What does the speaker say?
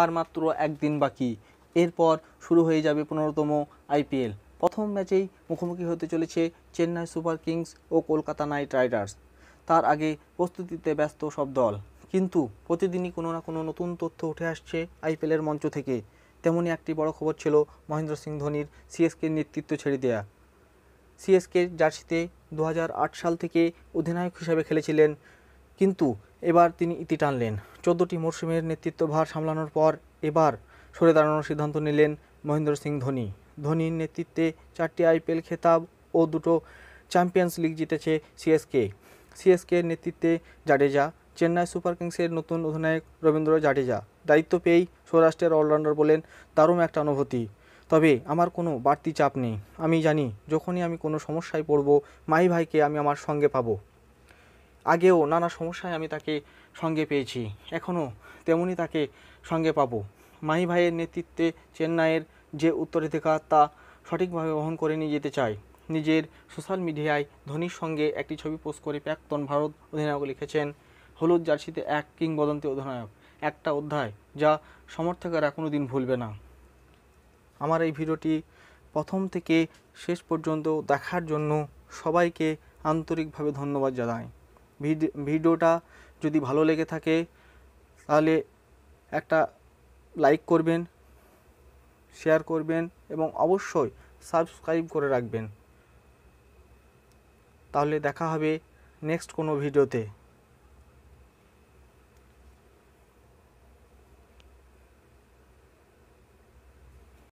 আর মাত্র একদিন বাকি এরপর শুরু হয়ে যাবে পনেরোতম আইপিএল প্রথম ম্যাচেই মুখোমুখি হতে চলেছে চেন্নাই সুপার কিংস ও কলকাতা নাইট রাইডার্স তার আগে প্রস্তুতিতে ব্যস্ত সব দল কিন্তু প্রতিদিনই কোনো না কোনো নতুন তথ্য উঠে আসছে আইপিএলের মঞ্চ থেকে তেমনই একটি বড় খবর ছিল মহেন্দ্র সিং ধোনির সিএসকের নেতৃত্ব ছেড়ে দেয়া সিএসকে জার্সিতে দু সাল থেকে অধিনায়ক হিসাবে খেলেছিলেন কিন্তু এবার তিনি ইতি টানলেন চোদ্দোটি মরশুমের নেতৃত্বভার সামলানোর পর এবার সরে দাঁড়ানোর সিদ্ধান্ত নিলেন মহেন্দ্র সিং ধোনি ধোনির নেতৃত্বে চারটি আইপিএল খেতাব ও দুটো চ্যাম্পিয়ন্স লিগ জিতেছে সিএসকে সিএসকের নেতৃত্বে জাডেজা চেন্নাই সুপার কিংসের নতুন অধিনায়ক রবীন্দ্র জাডেজা দায়িত্ব পেয়েই সৌরাষ্ট্রের অলরাউন্ডার বলেন দারুণ একটা অনুভূতি তবে আমার কোনো বাড়তি চাপ নেই আমি জানি যখনই আমি কোনো সমস্যায় পড়ব মাই ভাইকে আমি আমার সঙ্গে পাবো আগেও নানা সমস্যায় আমি তাকে সঙ্গে পেয়েছি এখনও তেমনি তাকে সঙ্গে পাব মাহি ভাইয়ের নেতৃত্বে চেন্নাইয়ের যে উত্তরাধিকার তা সঠিকভাবে বহন করে নিয়ে যেতে চাই নিজের সোশ্যাল মিডিয়ায় ধোনির সঙ্গে একটি ছবি পোস্ট করে প্রাক্তন ভারত অধিনায়ক লিখেছেন হলুদ জার্সিতে এক কিংবদন্তি অধিনায়ক একটা অধ্যায় যা সমর্থকেরা কোনো দিন ভুলবে না আমার এই ভিডিওটি প্রথম থেকে শেষ পর্যন্ত দেখার জন্য সবাইকে আন্তরিকভাবে ধন্যবাদ জানাই ভিডিওটা যদি ভালো লেগে থাকে তাহলে একটা লাইক করবেন শেয়ার করবেন এবং অবশ্যই সাবস্ক্রাইব করে রাখবেন তাহলে দেখা হবে নেক্সট কোনো ভিডিওতে